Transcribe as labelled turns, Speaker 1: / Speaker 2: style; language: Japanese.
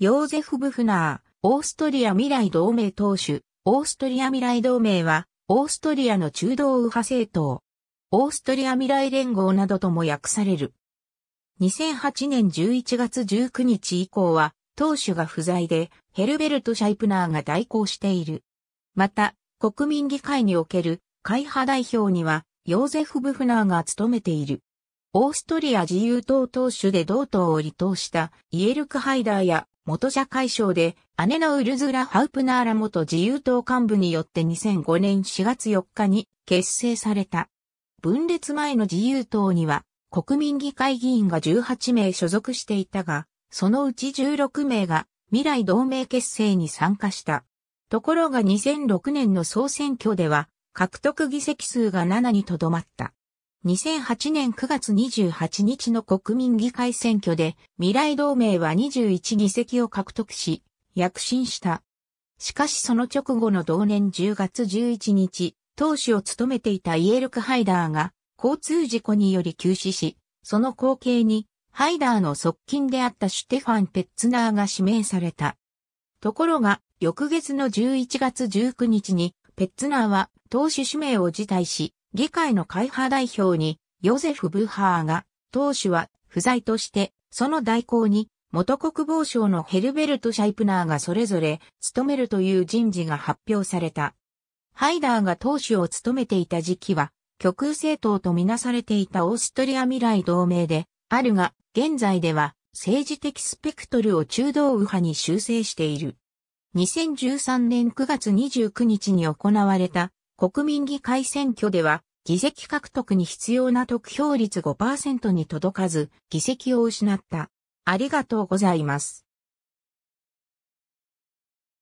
Speaker 1: ヨーゼフ・ブフナー、オーストリア未来同盟党首、オーストリア未来同盟は、オーストリアの中道右派政党、オーストリア未来連合などとも訳される。2008年11月19日以降は、党首が不在で、ヘルベルト・シャイプナーが代行している。また、国民議会における会派代表には、ヨーゼフ・ブフナーが務めている。オーストリア自由党党首で同党を離党したイエルクハイダーや元社会省で姉のウルズラ・ハウプナーラ元自由党幹部によって2005年4月4日に結成された。分裂前の自由党には国民議会議員が18名所属していたが、そのうち16名が未来同盟結成に参加した。ところが2006年の総選挙では獲得議席数が7にとどまった。2008年9月28日の国民議会選挙で未来同盟は21議席を獲得し、躍進した。しかしその直後の同年10月11日、党首を務めていたイエルク・ハイダーが交通事故により急死し、その後継にハイダーの側近であったシュテファン・ペッツナーが指名された。ところが、翌月の11月19日に、ペッツナーは党首指名を辞退し、議会の会派代表にヨゼフ・ブハーが、党首は不在として、その代行に元国防省のヘルベルト・シャイプナーがそれぞれ務めるという人事が発表された。ハイダーが党首を務めていた時期は、極右政党とみなされていたオーストリア未来同盟で、あるが、現在では政治的スペクトルを中道右派に修正している。2013年9月29日に行われた国民議会選挙では、議席獲得に必要な得票率5%に届かず、議席を失った。ありがとうございます。